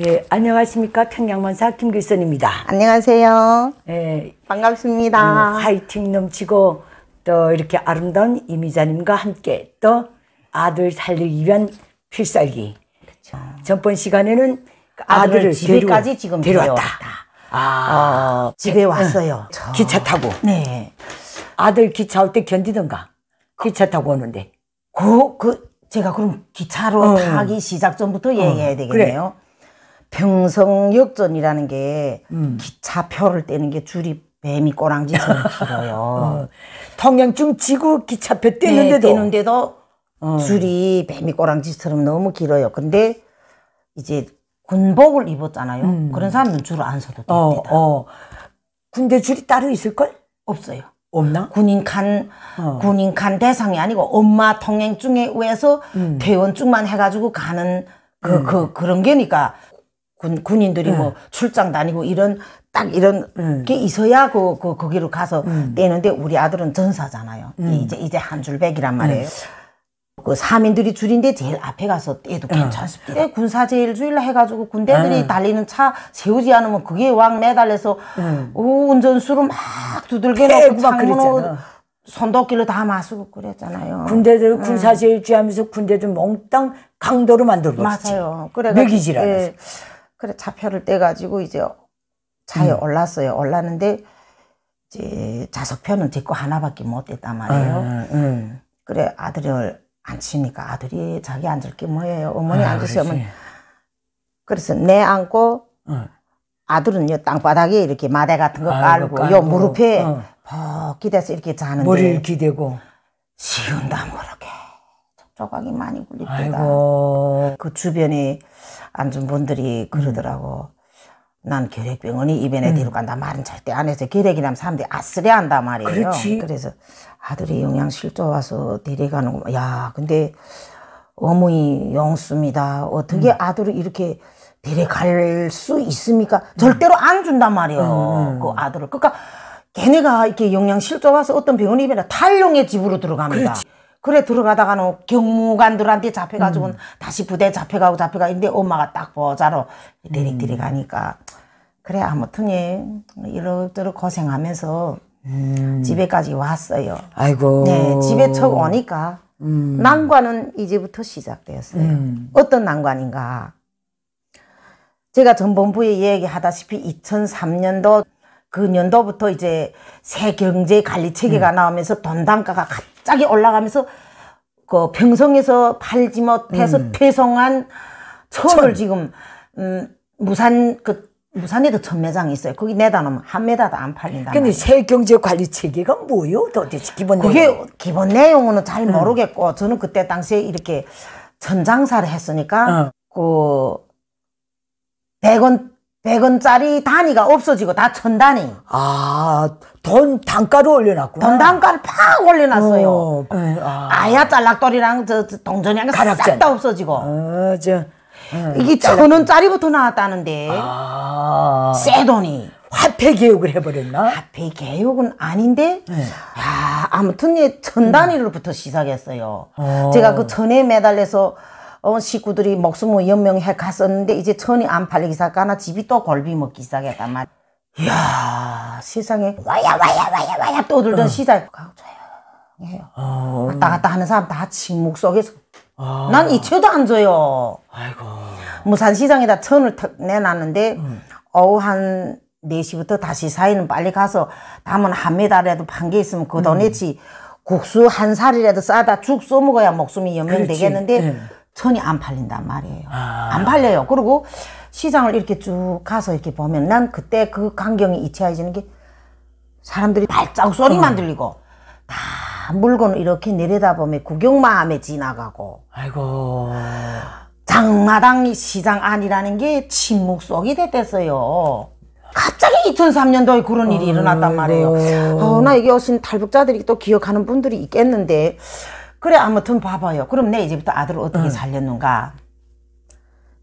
예, 안녕하십니까. 평양만사 김길선입니다. 안녕하세요. 예, 반갑습니다. 음, 화이팅 넘치고 또 이렇게 아름다운 이미자님과 함께 또 아들 살리기 위한 필살기. 그렇죠. 전번 시간에는 아 아들을 집에까지 지금 데려왔다. 데려왔다. 아, 어, 집에 네. 왔어요. 응. 기차 타고. 네. 아들 기차 올 때 견디던가. 기차 타고 오는데. 그, 그, 제가 그럼 기차로 어. 타기 시작 전부터 얘기해야 되겠네요. 그래. 평성역전이라는 게 음. 기차표를 떼는 게 줄이 뱀이 꼬랑지처럼 길어요. 어. 통영쯤 지고 기차표 네, 떼는데도 네, 떼는데도 어. 줄이 뱀이 꼬랑지처럼 너무 길어요. 근데 이제 군복을 입었잖아요. 음. 그런 사람은 줄을 안 서도 어, 됩니다. 어, 군대 줄이 따로 있을걸? 없어요. 없나? 군인 간 어. 군인 간 대상이 아니고 엄마 통행 중에 의해서 음. 퇴원증만 해가지고 가는 그, 음. 그 그런 게니까 군, 군인들이 뭐 네. 뭐 출장 다니고 이런 딱 이런 음. 게 있어야 그, 그 거기로 가서 음. 떼는데 우리 아들은 전사잖아요. 음. 이제 이제 한 줄백이란 음. 말이에요. 그 사민들이 줄인데 제일 앞에 가서 떼도 어. 괜찮습니다. 네. 군사 제일 주일날 해가지고 군대들이 네. 달리는 차 세우지 않으면 그게 왕 매달려서 네. 오, 운전수로 막 두들겨 놓고 막문으 손도끼로 다 마시고 그랬잖아요. 군대들 군사 제일주 하면서 군대들 몽땅 강도로 만들고 맞아요. 그래 매기질 예. 않았어요. 그래 자표를 떼가지고 이제 차에 음. 올랐어요. 올랐는데 이제 좌석표는 제 거 하나밖에 못 뗐단 말이에요. 음, 음. 그래 아들을 앉히니까 아들이 자기 앉을 게 뭐예요? 어머니 아, 앉으세요. 그래서 내안고 어. 아들은요 땅바닥에 이렇게 마대 같은 거 깔고, 아, 깔고 요 무릎에 어. 퍽 기대서 이렇게 자는데 머리를 기대고 시운다 모르게 촉촉하 많이 굴립니다. 그 주변에 앉은 분들이 그러더라고. 음. 난 결핵병원이 입원해 음. 데려간다 말은 절대 안 해서 결핵이 나면 사람들이 아쓰레한단 말이에요. 그렇지. 그래서 아들이 영양실조 와서 데려가는 거. 뭐, 야, 근데 어머니 용수입니다 어떻게 음. 아들을 이렇게 데려갈 수 있습니까? 절대로 안 준단 말이에요. 음, 음, 음. 그 아들을. 그러니까 걔네가 이렇게 영양실조 와서 어떤 병원에 입원해 탈룡의 집으로 들어갑니다. 그렇지. 그래 들어가다가는 경무관들한테 잡혀가지고 는 음. 다시 부대 잡혀가고 잡혀가 근데 엄마가 딱 보자로 데리들이 음. 가니까 그래 아무튼 예 이럭저럭 고생하면서 음. 집에까지 왔어요. 아이고. 네 집에 척 오니까 음. 난관은 이제부터 시작되었어요. 음. 어떤 난관인가? 제가 전본부에 얘기하다시피 2003년도 그 년도부터 이제 새 경제 관리 체계가 음. 나오면서 돈 단가가 갑자기 올라가면서 그 평성에서 팔지 못해서 음. 폐성한 철을 지금 음 무산 그 무산에도 천 매장이 있어요. 거기 내다 놓으면 한 매다도 안 팔린다. 근데 새 경제 관리 체계가 뭐요? 도대체 기본 그게 내용. 기본 내용은 잘 음. 모르겠고 음. 저는 그때 당시에 이렇게 전장사를 했으니까 어. 그1원 100원짜리 단위가 없어지고 다 천 단위. 아, 돈 단가를 올려놨구나. 돈 단가를 팍 올려놨어요. 어, 에이, 네, 아. 야 짤락돌이랑 저, 저 동전이랑 싹 다 없어지고. 어, 저, 음, 이게 천 원짜리부터 나왔다는데. 아. 새 돈이. 화폐 개혁을 해버렸나? 화폐 개혁은 아닌데, 네. 야, 아무튼 천 단위로부터 시작했어요. 어. 제가 그 천에 매달려서 어, 식구들이 목숨을 연명해 갔었는데 이제 천이 안 팔리기 시작하나 집이 또 골비 먹기 시작했단 말이야. 이야 세상에 와야 와야 와야 와야 떠들던 어. 시장 조용해요. 어, 어. 왔다 갔다 하는 사람 다 침묵 속에서 어. 난 이체도 안 줘요. 아이고. 무산시장에다 천을 내놨는데 음. 어우 한 4시부터 다시 사이는 빨리 가서 남은한 메달이라도 판 게 있으면 그돈 음. 냈지 국수 한 살이라도 싸다 죽 써먹어야 목숨이 연명되겠는데 천이 안 팔린단 말이에요. 아. 안 팔려요. 그리고 시장을 이렇게 쭉 가서 이렇게 보면 난 그때 그 광경이 이치해지는 게 사람들이 발자국 소리만 어. 들리고 다 물건을 이렇게 내려다보면 구경마음에 지나가고 아이고. 장마당 시장 아니라는게 침묵 속이 됐댔어요. 갑자기 2003년도에 그런 일이 일어났단 말이에요. 어, 나 이게 훨신 탈북자들이 또 기억하는 분들이 있겠는데 그래 아무튼 봐봐요. 그럼 내 이제부터 아들을 어떻게 응. 살렸는가.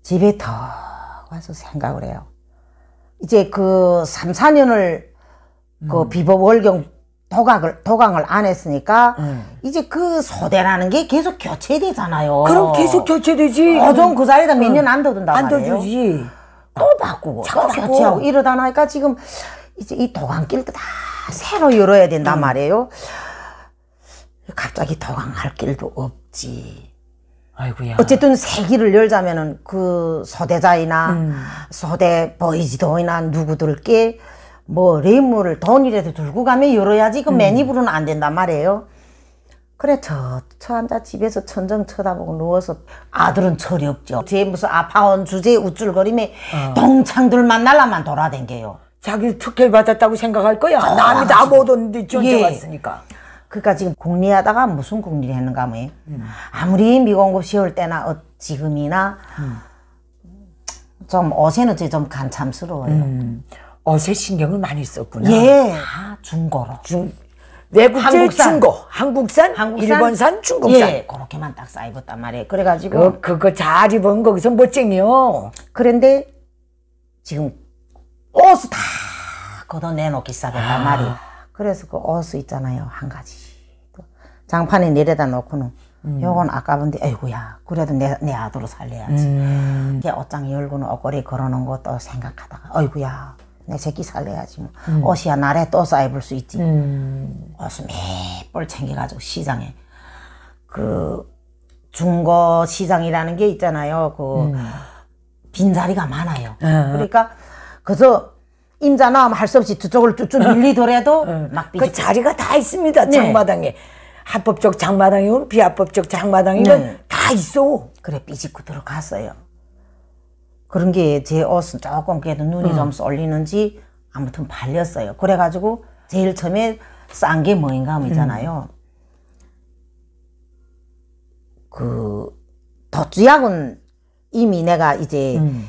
집에 더 와서 생각을 해요. 이제 그 3, 4년을 그 음. 비법 월경 도각을 도강을 안 했으니까 음. 이제 그 소대라는 게 계속 교체되잖아요. 그럼 계속 교체되지. 어좀 그자리에다몇 년안 음. 더든다 안 더든지. 또 바꾸고 또 바꾸고. 교체하고 이러다 나니까 지금 이제 이 도강길도 다 새로 열어야 된단 말이에요. 갑자기 도망할 길도 없지. 아이고야. 어쨌든 새 길을 열자면은 그 소대자이나 음. 소대 보이지도이나 누구들께 뭐레물을 돈이라도 들고 가면 열어야지 그 음. 매니브로는 안 된단 말이에요. 그래 저, 저 앉아 집에서 천정 쳐다보고 누워서 아들은 철이 없죠. 제 무슨 아파온 주제 우쭐거리며 어. 동창들 만날라만 돌아댕겨요. 자기 특혜 받았다고 생각할 거야. 어, 남이 다못 오는데 쫓아왔으니까. 그러니까 지금 국리하다가 무슨 국리를 했는가 뭐 음. 아무리 미공급 쉬울 때나 어, 지금이나 음. 좀 어제는 좀 간참스러워요. 음. 어제 신경을 많이 썼구나. 예. 아, 중고로. 중, 외국제 한국산. 중고, 한국산, 한국산, 일본산, 중국산. 예, 그렇게만 딱 쌓입었단 말이에요. 그래가지고 그, 그거 잘 입은 거기서 멋쟁이요. 그런데 지금 옷다 걷어내놓기 시작했단 아. 말이에요. 그래서 그 어스 있잖아요. 한 가지. 장판에 내려다 놓고는 음. 요건 아까운데 에이고야 그래도 내, 내 아들로 살려야지 음. 이게 옷장 열고는 옷걸이 걸어놓은 것도 생각하다가 아이고야 내 새끼 살려야지 뭐 음. 옷이야 날에 또싸 입을 수 있지 음. 옷을 몇벌 챙겨가지고 시장에 그 중고 시장이라는 게 있잖아요 그 음. 빈자리가 많아요 음. 그러니까 그래서 임자 나할수 없이 저쪽을 쭉쭉 밀리더라도 어. 막그 어. 삐지. 뭐. 자리가 다 있습니다. 네. 장마당에. 합법적 장마당이면 비합법적 장마당이면 네. 다 있어. 그래 삐집고 들어갔어요. 그런 게 제 옷은 조금 그래도 눈이 어. 좀 쏠리는지 아무튼 발렸어요. 그래가지고 제일 처음에 싼 게 뭐인가 하잖아요. 음. 그 덧주약은 이미 내가 이제 음.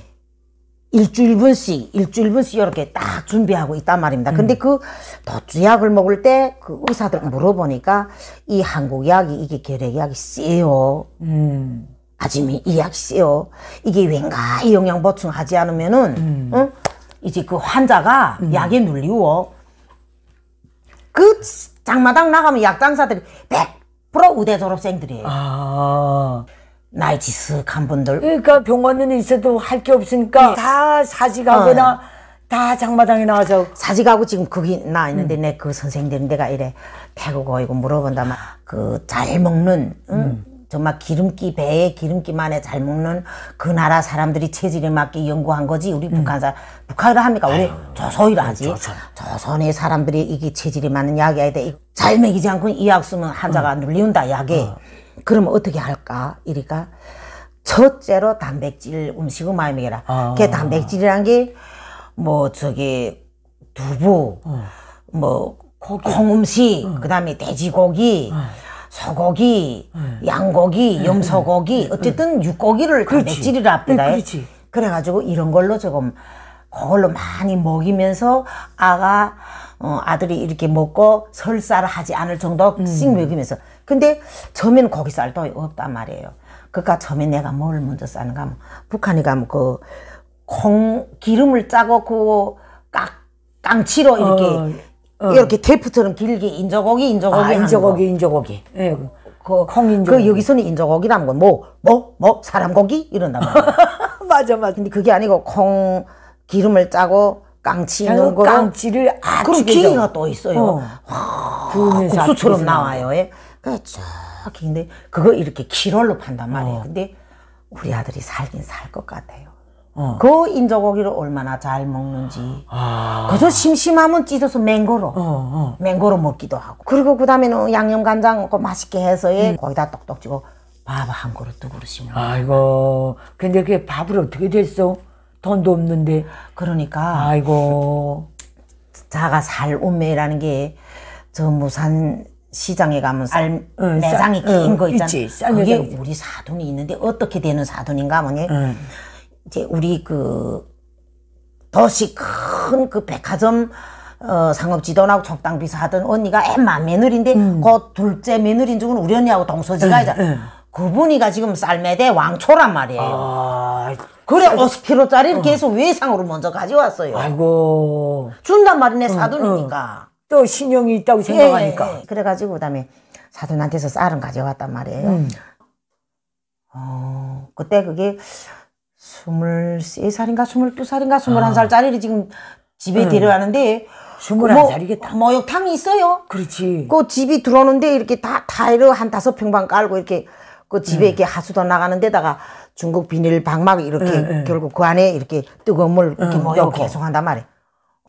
일주일분씩, 일주일분씩 이렇게 딱 준비하고 있단 말입니다. 음. 근데 그 도주약을 먹을 때 그 의사들 물어보니까 이 한국약이 이게 결핵약이 세요. 음. 아침에 이 약이 세요. 이게 왠가 이 영양 보충하지 않으면은, 음. 어? 이제 그 환자가 음. 약에 눌리워. 그 장마당 나가면 약장사들이 100%우대 졸업생들이에요. 아. 나이 지숙한 분들. 그러니까 병원은 있어도 할 게 없으니까 네. 다 사직하거나 어. 다 장마당에 나와서 사직하고 지금 거기 나 있는데 음. 내그 선생님들 내가 이래 태국어 이거 물어본다면 그 잘 먹는 응? 음. 정말 기름기 배에 기름기만에 잘 먹는 그 나라 사람들이 체질에 맞게 연구한 거지 우리 음. 북한 사 북한이라 합니까 우리 조선이라 하지 조선. 조선의 사람들이 이게 체질이 맞는 약이야 돼잘 먹이지 않고 이 약 쓰면 환자가 음. 눌리운다 약에 어. 그러면 어떻게 할까? 이러니까 첫째로 단백질 음식을 많이 먹여라. 아. 그 단백질이란 게 뭐 저기 두부, 어. 뭐 고기. 콩음식, 어. 그다음에 돼지고기, 어. 소고기, 어. 양고기, 어. 염소고기, 어. 어쨌든 어. 육고기를 그렇지. 단백질이라 합니다. 어, 그래가지고 이런 걸로 조금 그걸로 많이 먹이면서 아가 어, 아들이 이렇게 먹고 설사를 하지 않을 정도 씩 음. 먹이면서 근데 처음에는 거기 쌀도 없단 말이에요. 그러니까 처음에 내가 뭘 먼저 싸는가 하면 북한이 가면 그콩 기름을 짜고 그 깍, 깡치로 이렇게 어, 어. 이렇게 테프처럼 길게 인조고기 인조고기 아, 인조고기 인조고기. 예. 네. 그, 그 콩인조. 그 여기서는 인조고기라는 건 뭐, 뭐, 뭐, 사람고기? 이런단 말이에요 맞아, 맞아. 근데 그게 아니고 콩 기름을 짜고 깡치 아, 넣은 거. 깡치를 아 그럼 기계가 또 있어요. 어. 와, 그 국수처럼 나와요. 예. 그래 그러니까 쭉 근데 그거 이렇게 키로로 판단 말이에요. 어. 근데 우리 아들이 살긴 살 것 같아요. 어. 그 인조고기를 얼마나 잘 먹는지. 아. 그저 심심하면 찢어서 맹고로, 어, 어. 맹고로 먹기도 하고. 그리고 그 다음에는 양념간장 먹고 맛있게 해서 예, 음. 거기다 똑똑 찍어 밥한 그릇 두 그릇이면. 아이고. 근데 그게 밥을 어떻게 됐어? 돈도 없는데. 그러니까. 아이고. 자가 살 운명이라는 게 저 무산 시장에 가면 쌀 응, 매장이 어, 긴거 어, 있잖아. 있지, 그게 우리 사돈이 있는데 어떻게 되는 사돈인가 하니 응. 이제 우리 그 도시 큰 그 백화점 어, 상업지도나고 적당비서 하던 언니가 엠만 며느리인데 음. 그 둘째 며느리인 쪽은 우리 언니하고 동서지가이자 음, 음. 그분이가 지금 쌀매대 왕초란 말이에요. 아, 그래 쌀... 50kg짜리를 어. 계속 외상으로 먼저 가져왔어요. 아이고 준단 말이네 사돈이니까. 또 신용이 있다고 생각하니까. 예, 예. 그래가지고 그다음에 사돈한테서 쌀은 가져왔단 말이에요. 음. 어, 그때 그게 23살인가 22살인가 21살짜리를 아. 지금 집에 음. 데려왔는데 21살이겠다. 뭐, 목욕탕이 있어요. 그렇지. 그 집이 들어오는데 이렇게 다 타일을 한 다섯 평방 깔고 이렇게 그 집에 음. 이렇게 하수도 나가는 데다가 중국 비닐 방막 이렇게 음, 결국 그 안에 이렇게 뜨거운 물 이렇게 음, 목욕 계속 한단 말이에요.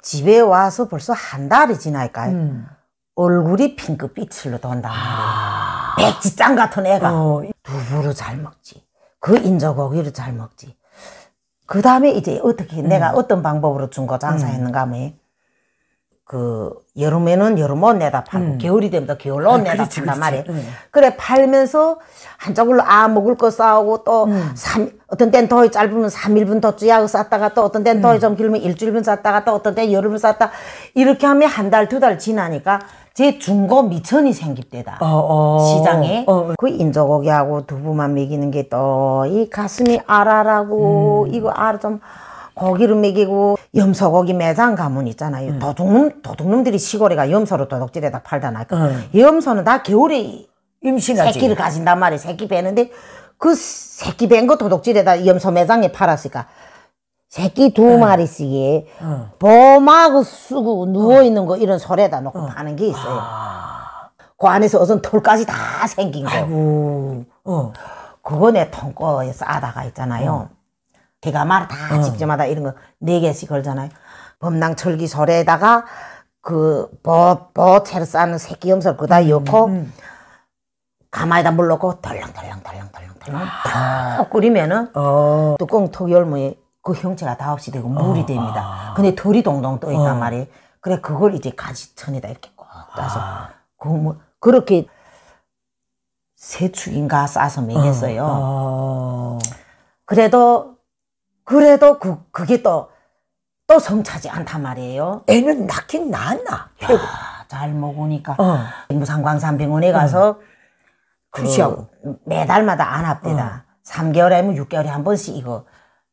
집에 와서 벌써 한 달이 지나니까 음. 얼굴이 핑크빛으로 돈다. 아. 백지장 같은 애가 어. 두부를 잘 먹지. 그 인조고기를 잘 먹지. 그 다음에 이제 어떻게 음. 내가 어떤 방법으로 중고 장사했는가 하면 음. 그 여름에는 여름 옷 내다 팔고 음. 겨울이 되면 또 겨울 옷 아, 내다 그렇지, 판단 말이에요. 음. 그래 팔면서 한쪽으로 아 먹을 거 싸고 우또 음. 3, 어떤 땐 더위 짧으면 3일분 더주야고 그 쌌다가 또 어떤 땐 더위 음. 좀 길면 일주일분 쌌다가 또 어떤 땐 열흘분 쌌다 이렇게 하면 한 달 두달 달 지나니까 제 중고 미천이 생깁대다 어, 어. 시장에 어. 어. 그 인조고기하고 두부만 먹이는 게 또 이 가슴이 아라라고 음. 이거 아좀아 고기를 먹이고 염소고기 매장 가문 있잖아요. 음. 도둑놈, 도둑놈들이 시골에 가 염소로 도둑질에다 팔다 나까 음. 어. 염소는 다 겨울에 임신하지. 새끼를 가진단 말이에요. 새끼 베는데 그 새끼 뱀거 도둑질에다 염소 매장에 팔았으니까 새끼 두 어. 마리씩에 어. 봄하고 그 쓰고 어. 누워있는 거 이런 소리에다 놓고 어. 파는 게 있어요. 아. 그 안에서 어선 돌까지다 생긴 거. 아이고. 어. 그거 내 통꺼에 싸다가 있잖아요. 어. 대가말라다직접하다 어. 이런 거 네 개씩 걸잖아요. 범낭 철기 설에다가 그버버 채를 싸는 새끼 염소를 그다 음, 넣고 음, 음. 가마에다 물 넣고 덜렁덜렁덜렁덜렁덜렁 아. 끓이면은 어. 뚜껑 턱 열무에 그 형체가 다 없이 되고 물이 어. 됩니다. 아. 근데 돌이 동동 떠 있단 어. 말이에요. 그래 그걸 이제 가지천에다 이렇게 꼭 따서 아. 그뭐 그렇게 세 축인가 싸서 먹였어요. 어. 그래도 그래도 그, 그게 또, 또 성차지 않단 말이에요. 애는 낳긴 낳았나? 야, 잘 먹으니까. 어. 무산광산병원에 가서. 그죠그 어. 매달마다 안 합니다. 어. 3개월에 하면 6개월에 한 번씩 이거.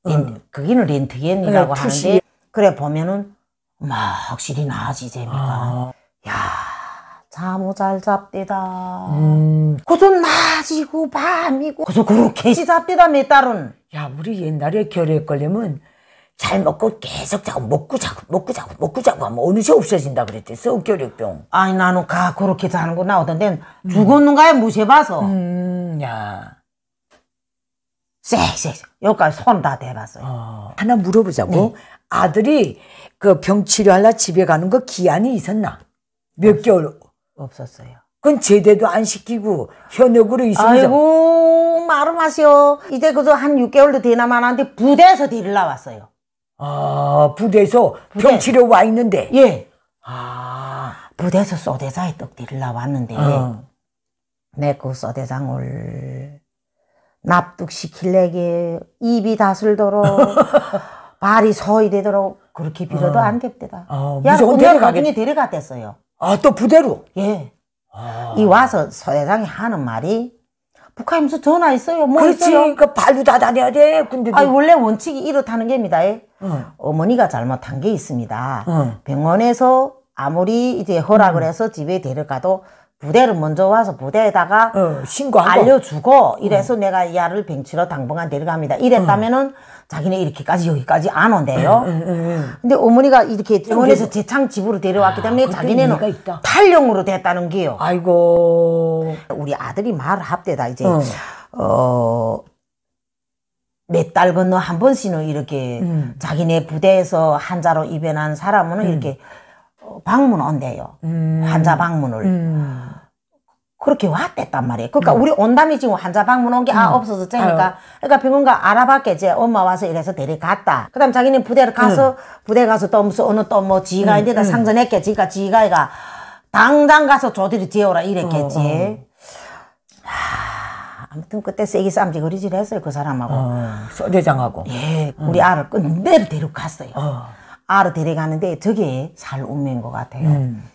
어. 렌, 어. 거기는 렌트겐이라고 그 하는데. 그래 보면은 막 확실히 나아지재미가. 아. 야 잠을 잘 잡디다. 음. 그저 낮이고 밤이고 그저 그렇게 시 잡디다 몇 달은. 야 우리 옛날에 결핵 걸리면 잘 먹고 계속 자고 먹고 자고 먹고 자고 먹고 자고 하면 어느새 없어진다 그랬댔어 결핵병. 아니 나는 가 그렇게 자는거 나오던데 음. 죽었는가에 무시해봐서. 음, 야. 쎄쎄 여기까지 손다 대봤어요. 어. 하나 물어보자고. 네. 아들이 그 병 치료하려 집에 가는 거 기한이 있었나? 몇 개월 없었어요. 그건 제대도 안 시키고 현역으로 있으면서 아이고 말을 마세요. 이제 그저 한 6개월도 되나만 하는데 부대에서 데리러 나왔어요. 아 부대에서 부대. 병치료 와 있는데 예. 아 부대에서 소대장에 떡 데리러 왔는데 어. 내그 소대장을 납득시킬래게 입이 다슬도록 발이 서이 되도록 그렇게 빌어도 어. 안 됩니다. 어, 야, 오늘 가중에 데려갔댔어요. 아, 또 부대로? 예. 아. 이 와서 서대장이 하는 말이 북한 에서 전화 있어요? 뭐 그렇지. 있어요? 그발도다 그러니까 다녀야 돼. 근데 아, 원래 원칙이 이렇다는 겁니다. 예. 응. 어머니가 잘못한 게 있습니다. 응. 병원에서 아무리 이제 허락을 해서 집에 데려가도 부대를 먼저 와서 부대에다가 어, 신고 알려주고 어. 이래서 어. 내가 야를 뱅치러 당분간 데려갑니다. 이랬다면은 어. 자기네 이렇게까지 여기까지 안 온대요. 응, 응, 응, 근데 어머니가 이렇게 병원에서 뭐 재창 집으로 데려왔기 아, 때문에 아, 자기네는 탈령으로 됐다는 게요. 아이고 우리 아들이 말을 합대다 이제 어. 몇 달 건너 한 번씩은 이렇게 자기네 부대에서 한자로 입원한 사람은 이렇게 방문 온대요. 음. 환자 방문을. 음. 그렇게 왔댔단 말이에요. 그러니까 음. 우리 온담이 지금 환자 방문 온 게아 음. 없어서 째니까 그러니까 병원가 알아봤겠지 엄마 와서 이래서 데려갔다. 그다음 자기는 부대를 가서 음. 부대 가서 또 무슨 어느 또 뭐 지가 인데다 음. 상전했겠 그러니까 지가 그 지가이가 당장 가서 조들이 지어라 이랬겠지. 어, 어. 아무튼 그때 세기 쌈지 거리질 했어요 그 사람하고. 어, 소대장하고. 예, 우리 아를 끝내로 데려갔어요. 어. 아로 데려가는데 저게 살 운명인 것 같아요. 음.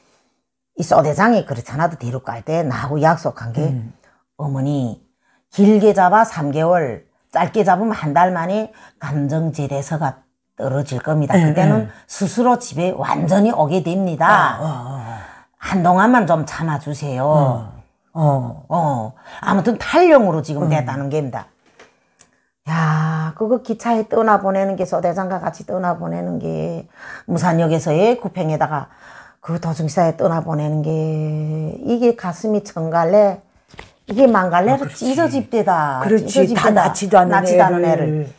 이 소대장이 그렇잖아도 데리고 갈때 나하고 약속한 게 음. 어머니 길게 잡아 3개월 짧게 잡으면 한 달 만에 감정재래서가 떨어질 겁니다. 음, 그때는 음. 스스로 집에 완전히 오게 됩니다. 어, 어, 어. 한동안만 좀 참아주세요. 어. 어. 어 아무튼 탈령으로 지금 음. 됐다는 겁니다. 야, 그거 기차에 떠나보내는 게, 소대장과 같이 떠나보내는 게, 무산역에서의 구팽에다가 그 도중사에 떠나보내는 게, 이게 가슴이 정갈래, 이게 망갈래로 아, 찢어집대다. 그렇지. 찢어집대다. 다 낳지도 않은, 낳지도 않은 애를. 애를.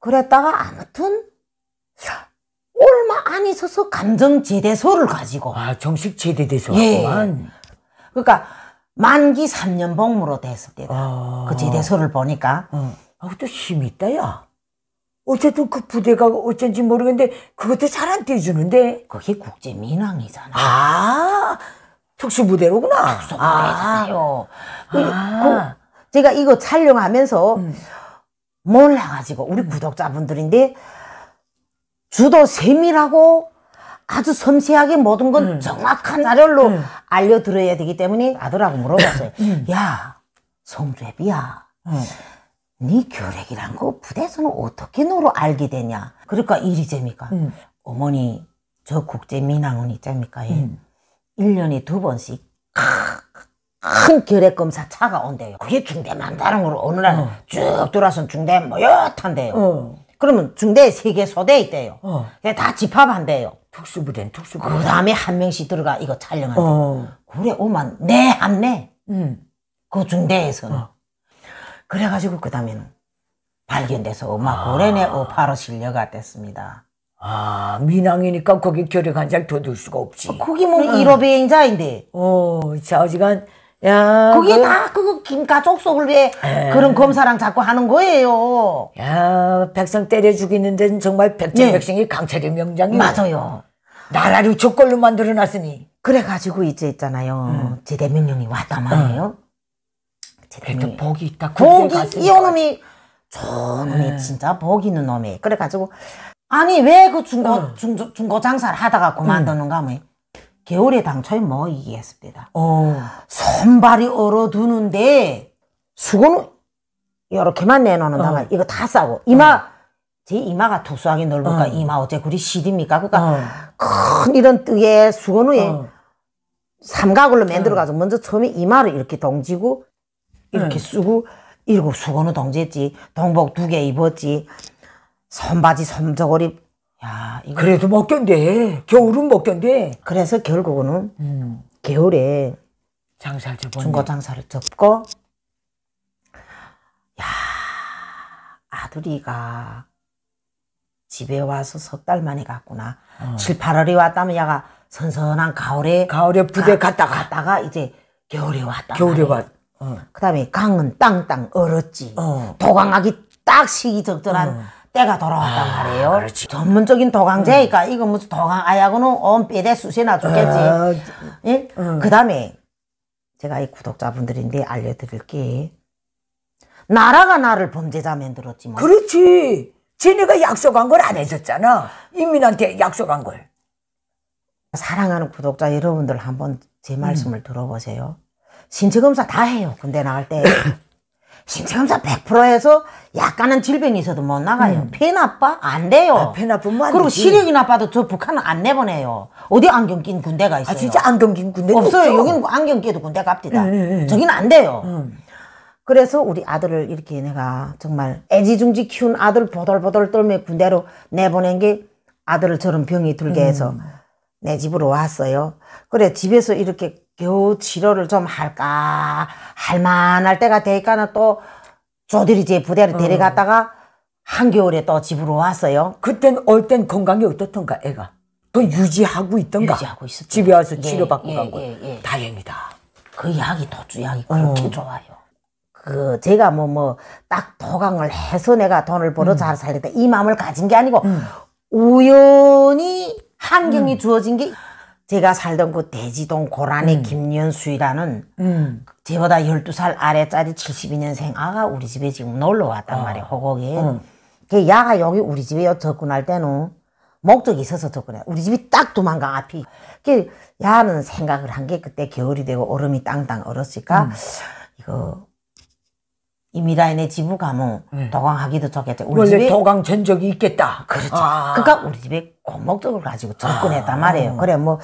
그랬다가 아무튼, 얼마 안 있어서 감정제대소를 가지고. 아, 정식 제대대소. 예. 그러니까, 만기 3년 복무로 됐을 때다. 아. 그 제대소를 보니까. 어. 아, 그것도 힘이 있다, 야. 어쨌든 그 부대가 어쩐지 모르겠는데 그것도 잘 안 떼주는데 그게 국제 민항이잖아. 아, 특수부대로구나. 특수부대잖아요. 아, 그, 아. 그, 제가 이거 촬영하면서 음. 몰라가지고 우리 음. 구독자분들인데 주도 세밀하고 아주 섬세하게 모든 건 음. 정확한 자료로 음. 알려드려야 되기 때문에 아들하고 물어봤어요. 음. 야, 송랩이야. 네 결핵이란 거 부대에서는 어떻게 너로 알게 되냐. 그러니까 일이 재미가 음. 어머니 저 국제 민항원 있잖니까. 예. 음. 1년에 두 번씩 큰 결핵 검사 차가 온대요. 그게 중대만다는 걸 어느 날쭉 어. 돌아서 중대 뭐였탄대요. 어. 그러면 중대 세개 소대 있대요. 어. 다 집합한대요. 특수부대는 특수부대. 그 다음에 한 명씩 들어가 이거 촬영한대. 요 어. 그래 오만 내 네, 안내. 네. 음. 그 중대에서는. 어. 그래가지고 그 다음에는 발견돼서 엄마 고래네 아. 어파로 실려가 됐습니다. 아, 민항이니까 거기 결핵 한장 더둘 수가 없지. 어, 거기 뭐 응. 1호 배행자인데. 어, 자지간 야. 거기 그... 다 그거 김가족 속을 위해 에. 그런 검사랑 자꾸 하는 거예요. 야, 백성 때려 죽이는 데는 정말 백전백성이 네. 강철의 명장이 요 맞아요. 나라를 조걸로 만들어 놨으니. 그래가지고 이제 있잖아요. 음. 제대명령이 왔단 말이에요. 어. 그래도 네. 복이 있다. 복이 이놈이 저놈이 음. 진짜 복 있는 놈이. 그래가지고 아니 왜 그 중고 음. 중고, 중고 장사를 하다가 그만두는가 뭐. 겨울에 당초에 뭐 얘기했습니다. 오. 어. 손발이 얼어두는데 수건을 이렇게만 내놓는 다만 어. 이거 다 싸고 이마 어. 제 이마가 두수하게 넓을까 어. 이마 어째 그리 시립니까? 그러니까 어. 큰 이런 뜨에 수건 위에 어. 삼각으로 만들어가지고 먼저 처음에 이마를 이렇게 동지고 이렇게 응. 네. 쓰고 이러고 수건을 동했지 동복 두 개 입었지 손바지 손저고리 야 이거. 그래도 못 견뎌 겨울은 못 견뎌 그래서 결국은 음. 겨울에 장사를 접었네. 중고 장사를 접고 야 아들이가 집에 와서 석 달 만에 갔구나 어. 7, 8월에 왔다면 야가 선선한 가을에 가을에 부대 가, 갔다가 갔다가 이제 겨울에 왔다 겨울에 왔 어. 그 다음에 강은 땅땅 얼었지. 어. 도강하기 딱 시기 적절한 어. 때가 돌아왔단 아, 말이에요. 그 전문적인 도강제니까 음. 그러니까 응. 이거 무슨 도강 아야고는 엄빼대 수세나 죽겠지. 어, 예? 응. 어. 그 다음에 제가 이 구독자분들인데 알려드릴 게 나라가 나를 범죄자 만들었지 뭐. 그렇지. 쟤네가 약속한 걸 안 해줬잖아. 인민한테 약속한 걸. 사랑하는 구독자 여러분들 한번 제 음. 말씀을 음. 들어보세요. 신체 검사 다 해요. 군대 나갈 때. 신체 검사 100% 해서 약간은 질병이 있어도 못 나가요. 음. 폐 나빠? 안 돼요. 아, 폐 나쁘면 안 그리고 되지. 시력이 나빠도 저 북한은 안 내보내요. 어디 안경 낀 군대가 아, 있어요. 아, 진짜 안경 낀 군대 없어요. 없죠. 여기는 그 안경 끼도 군대 갑니다 음, 음, 음, 저기는 안 돼요. 음. 그래서 우리 아들을 이렇게 내가 정말 애지중지 키운 아들 보돌보돌 떨며 군대로 내보낸 게 아들을 저런 병이 들게 해서 음. 내 집으로 왔어요. 그래 집에서 이렇게 겨우 치료를 좀 할까 할만할 때가 되니까는 또 조들이 제 부대를 어. 데려갔다가 한겨울에 또 집으로 왔어요. 그땐 올 땐 건강이 어떻던가 애가 더 유지하고 있던가 유지하고 있었 집에 와서 예, 치료받고 예, 간 거예요. 예, 다행이다. 그 약이 도주약이 그렇게 어. 좋아요. 그 제가 뭐 뭐 딱 도강을 해서 내가 돈을 벌어 잘 음. 살겠다 이 마음을 가진 게 아니고 음. 우연히 환경이 음. 주어진 게 제가 살던 그 대지동 고란의 음. 김연수이라는 음. 제보다 12살 아래짜리 72년생 아가 우리 집에 지금 놀러 왔단 어. 말이에요. 호곡에. 음. 그 야가 여기 우리 집에 접근할 때는 목적이 있어서 접근해. 우리 집이 딱도망가 앞이. 그 야는 생각을 한 게 그때 겨울이 되고 얼음이 땅땅 얼었으니까 음. 이거 이 미라인의 지부가면 네. 도강하기도 좋겠죠. 우리 원래 집에 도강 전적이 있겠다. 그렇죠. 아. 그러니까 우리 집에 고목적을 가지고 접근했단 아. 말이에요. 그래 뭐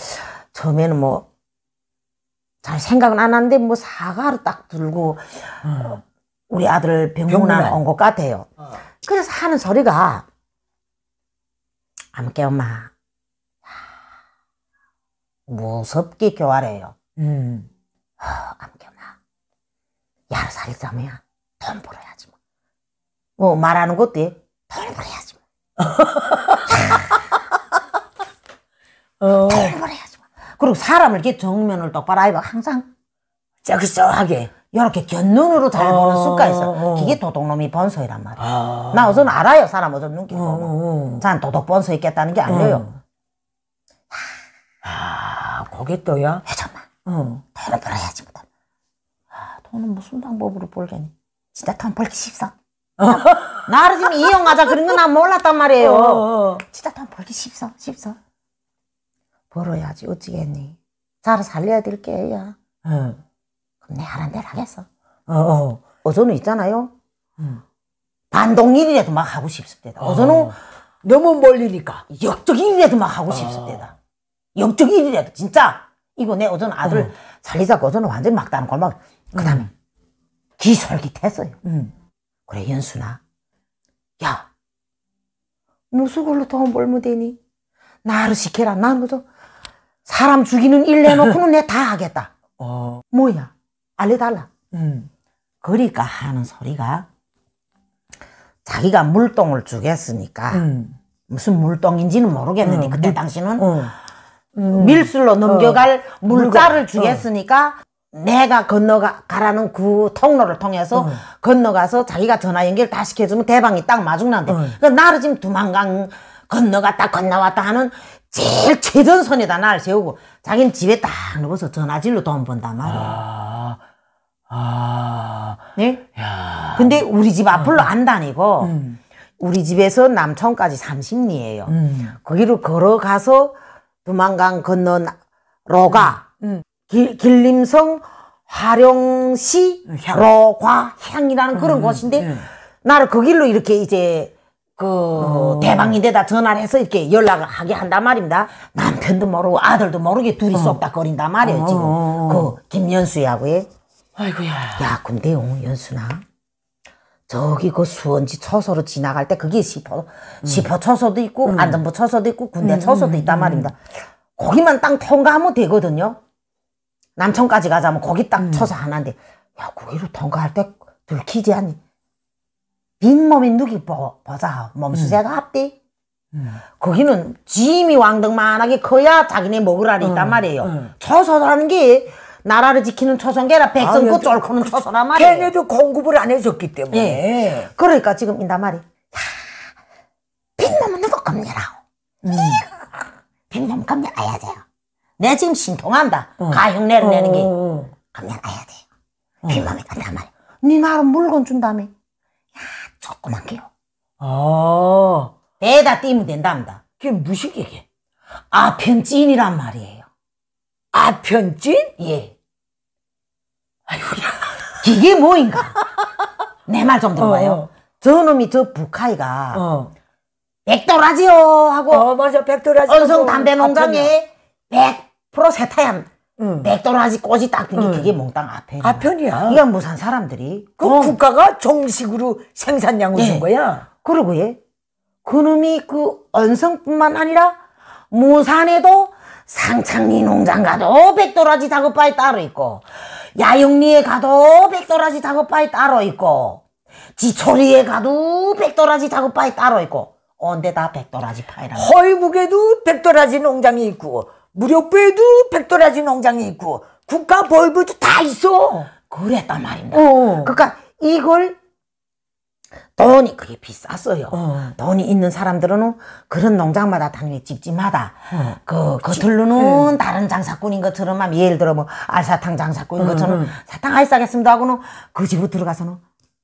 처음에는 뭐 잘 생각은 안 하는데 뭐 사과를 딱 들고 음. 어, 우리 아들 병문안 온것 같아요. 어. 그래서 하는 소리가 아무게 엄마 무섭게 교활해요. 음. 아무게 어, 엄마 야살자매야 돈 벌어야지 뭐. 뭐 말하는 것도 돈 벌어야지 뭐. 어. 돈 벌어야지 뭐. 그리고 사람을 이렇게 정면을 똑바로 아이고 항상 쩍쩍하게 이렇게 견눈으로 잘 보는 어, 습관이 있어. 어. 그게 도둑놈이 번소이란 말이야. 어. 나 어선 알아요. 사람 어선 눈길 어, 보고. 어. 난 도둑 번소 있겠다는 게 알려요. 아, 그게 또야? 해줘마 응. 돈을 벌어야지. 뭐. 아, 돈은 무슨 방법으로 벌겠니? 진짜 돈 벌기 쉽소. 나를 지금 이용하자 그런 건난 몰랐단 말이에요. 어. 진짜 어, 돈 어. 벌기 쉽소, 쉽소. 벌어야지 어찌겠니. 잘 살려야 될게야 응. 어. 그럼 내 하란 대로 하겠어. 어, 어. 어저는 있잖아요. 응. 반동일이라도 막 하고 싶습니다. 어저는 어. 너무 멀리니까. 역적일이라도 막 하고 싶습니다. 영적일이라도 진짜. 이거 내 어저는 아들 응. 살리자고 어저는 완전 막다는 걸 막, 그 다음에. 응. 기설깃했어요. 음. 그래 연수나 야 무슨 걸로 돈 벌면 되니? 나를 시켜라. 나는 그저 사람 죽이는 일 내놓고는 내 다 하겠다. 어. 뭐야? 알려달라. 음. 그러니까 하는 소리가 자기가 물동을 주겠으니까 음. 무슨 물동인지는 모르겠는데 음, 그때 당시는 어. 밀술로 넘겨갈 어. 물자를 주겠으니까 어. 내가 건너가라는 그 통로를 통해서 어. 건너가서 자기가 전화 연결 다 시켜주면 대방이 딱 마중난데. 어. 그러니까 나를 지금 두만강 건너갔다 건너왔다 하는 제일 최전선에다 날 세우고 자기는 집에 딱누워서 전화질로 돈 번단 말이야. 아. 아. 네? 야. 근데 우리 집 앞으로 어. 안 다니고 음. 우리 집에서 남천까지 30리예요. 음. 거기를 걸어가서 두만강 건너 로가 음. 길, 림성 화룡시로 과향이라는 그런 음, 곳인데 네. 나를 그 길로 이렇게 이제 그 어. 대방인데다 전화를 해서 이렇게 연락을 하게 한단 말입니다. 남편도 모르고 아들도 모르게 둘이 어. 쏙닥거린단 말이에요 어. 지금 어, 어. 그김연수야구에 아이고야. 야 근데요 어, 연수나 저기 그 수원지 처소로 지나갈 때 그게 시포 음. 시포 처소도 있고 음. 안전부 처소도 있고 군대 음. 처소도 음, 있단 말입니다. 거기만 땅 통과하면 되거든요. 남천까지 가자면 뭐 거기 딱 음. 쳐서 하는데야 거기로 통과할 때 들키지 않니? 빈몸에 누기 보, 보자 몸수세가 음. 앞뒤 음. 거기는 짐이 왕등만하게 커야 자기네 먹을 알이 음. 있단 어. 말이에요 음. 어. 초선하는 게 나라를 지키는 초선계라 백성고 그 쫄코는 초선란 그 말이에요 걔네도 공급을 안 해줬기 때문에 예. 그러니까 지금 인단 말이 야빈놈은 누구 겁니라 음. 빈놈 겁니라야 돼요 내가 지금 신통한다. 어. 가형내를 내는 게. 어. 어, 어. 그러면 아야 돼. 빈맘에 간단 말이야. 니 네 나름 물건 준다며. 야, 조그만 게요. 아. 배에다 띄면 된답니다. 그게 무슨 게게? 아편찐이란 말이에요. 아편찐? 예. 아이고야. 이게 뭐인가? 내 말 좀 들어봐요. 어. 저놈이 어. 저 북한이가 어. 백도라지요 하고 어 맞아 백도라지 언성 담배 농장에 아, 백 프로 세타야 합 백도라지 꽃이 딱 핀게 응. 그게 몽땅 아편이편이야 이양 어. 무산 사람들이. 그 어. 국가가 정식으로 생산량을 준 예. 거야. 그러고 예. 그놈이 그 언성뿐만 아니라 무산에도 상창리 농장 가도 백도라지 작업바에 따로 있고 야영리에 가도 백도라지 작업바에 따로 있고 지초리에 가도 백도라지 작업바에 따로 있고 언데 다 백도라지 파이라. 허이북에도 백도라지 농장이 있고 무력부에도 백도라지 농장이 있고 국가 벌부도다 있어. 그랬단 말입니다. 어. 그러니까 이걸 돈이 그게 비쌌어요. 어. 돈이 있는 사람들은 그런 농장마다 당연히 집집마다 어. 그 겉으로는 음. 다른 장사꾼인 것처럼 예를 들어 뭐 알사탕 장사꾼인 음, 것처럼 음. 사탕 아싸겠습니다 하고는 그 집으로 들어가서는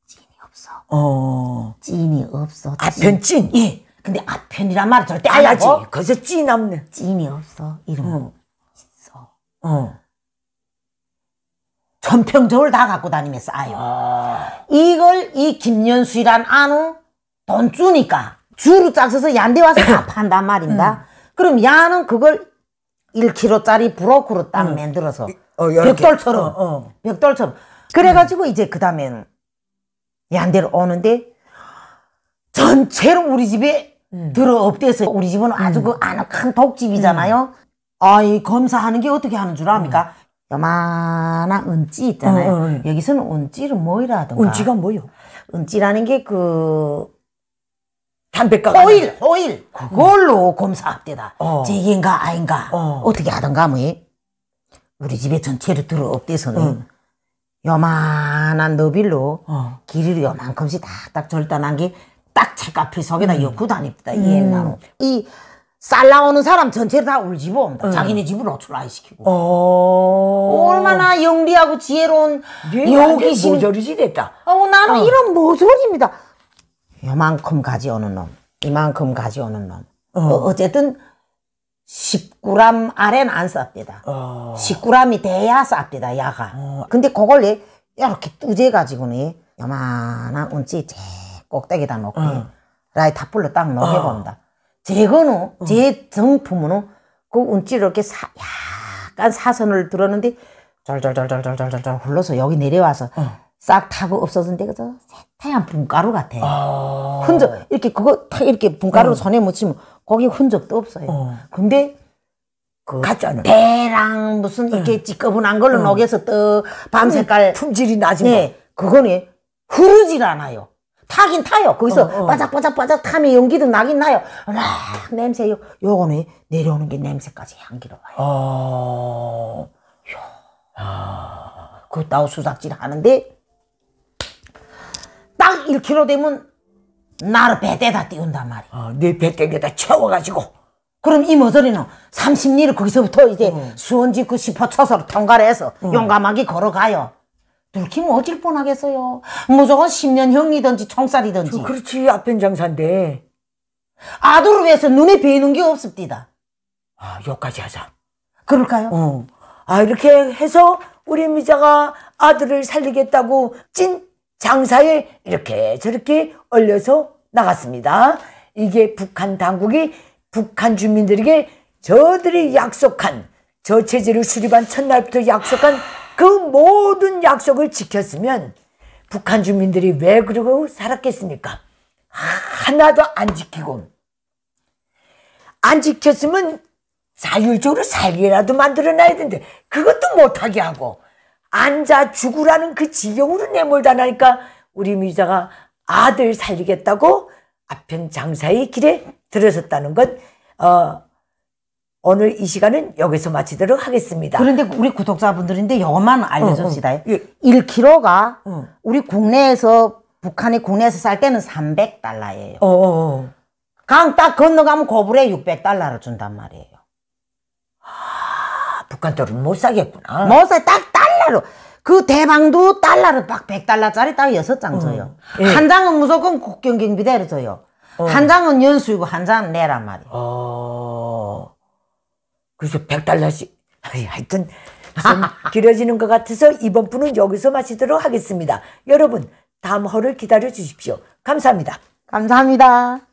찐이 없어. 어. 찐이 없어. 아편 찐. 예. 근데 아편이란 말은 절대 안 하지. 거기서 찐 없네. 찐이 없어. 이름 어. 있어. 어. 전평저울 다 갖고 다니면서 아유. 아. 이걸 이 김연수란 아우 돈 주니까 주로 짝서서 얀데 와서 다 판단 말입니다. 음. 그럼 야는 그걸 1kg짜리 브로커로 딱 음. 만들어서 어, 벽돌처럼 어, 어. 벽돌처럼 그래가지고 음. 이제 그다음에 얀데로 오는데 전체로 우리 집에 음. 들어업돼서 우리 집은 아주 음. 그아늑큰 독집이잖아요. 아이 검사하는 게 어떻게 하는 줄 압니까? 음. 요만한 은찌 있잖아요. 어, 어, 어. 여기서는 은찌를 뭐이라던가. 은찌가 뭐요? 은찌라는 게그 담배가 호일 호일 그걸로 음. 검사합대다 어. 제인가 아닌가 어. 떻게 하던가 뭐 우리 집에 전체로 들어업대서는 음. 요만한 너빌로 어. 길이를 요만큼씩 딱딱 절단한 게 딱책앞에 속에다 음. 엮고 다닙니다. 음. 이 옛날로. 이쌀 나오는 사람 전체를 다 우리 집으로 옵니다. 음. 자기네 집을로 출라시키고 어. 얼마나 영리하고 지혜로운 여기신. 모조리지 됐다. 어, 나는 어. 이런 모조리입니다. 요만큼 가져오는 놈, 이만큼 가져오는 놈. 어. 어 쨌든 10g 아래는 안 쌉니다. 어. 10g이 돼야 쌉니다, 야가. 어. 근데 그걸 이렇게 뚜재 가지고는 요만한 운치 제 꼭대기다 놓고 어. 라이 다풀로 딱 녹여본다. 어. 제거는 제 어. 정품은 그 운치로 이렇게 사, 약간 사선을 들었는데 절절절절절절절 흘러서 여기 내려와서 어. 싹 타고 없어진 데그저 새하얀 분가루 같아. 아... 흔적 이렇게 그거 탁 이렇게 분가루 어. 손에 묻히면 거기 흔적도 없어요. 어. 근데 그 가짜는 대랑 무슨 네. 이렇게 응. 찌꺼분한 걸로 녹여서 떠밤 색깔 품질이 나지 네, 뭐. 그거는 흐르질 않아요. 타긴 타요. 거기서 어, 어. 바짝바짝바짝 타면 연기도 나긴 나요. 락 냄새 요 요거는 내려오는 게 냄새까지 향기로 와요. 어. 아. 그따고 수작질 하는데 딱 1kg 되면 나를 배대다 띄운단 말이야. 어, 아, 네배때에다 채워가지고. 그럼 이 머저리는 30리를 거기서부터 이제 음. 수원지 그 10호 초소로 통과를 해서 음. 용감하게 걸어가요. 들키면 뭐 어쩔 뻔하겠어요. 무조건 뭐 10년형이든지 총살이든지. 그렇지 앞편 장사인데. 아들을 위해서 눈에 뵈는 게 없습니다. 아 여기까지 하자. 그럴까요? 어. 아 이렇게 해서 우리 미자가 아들을 살리겠다고 찐 장사에 이렇게 저렇게 얼려서 나갔습니다. 이게 북한 당국이 북한 주민들에게 저들이 약속한 저 체제를 수립한 첫날부터 약속한 그 모든 약속을 지켰으면 북한 주민들이 왜 그러고 살았겠습니까? 하나도 안 지키고 안 지켰으면 자율적으로 살기라도 만들어놔야 되는데 그것도 못하게 하고 앉아 죽으라는 그 지경으로 내몰다나니까 우리 미자가 아들 살리겠다고 아편 장사의 길에 들어섰다는 것 어, 오늘 이 시간은 여기서 마치도록 하겠습니다. 그런데 우리 구독자분들인데 영어만 알려줍시다. 응, 응. 1kg가 응. 우리 국내에서 북한이 국내에서 살 때는 300달러예요. 어어. 어, 강딱 건너가면 고불에 600달러를 준단 말이에요. 아, 북한 돈은 못 사겠구나. 못 사, 딱 달러로. 그 대방도 달러를 막 100달러짜리 딱 6장 어. 줘요. 예. 한 장은 무조건 국경경비대로 줘요. 어. 한 장은 연수이고 한장 내란 말이에요. 어. 그래서 100달러씩. 하여튼 길어지는 것 같아서 이번 분은 여기서 마치도록 하겠습니다. 여러분 다음 허를 기다려 주십시오. 감사합니다. 감사합니다.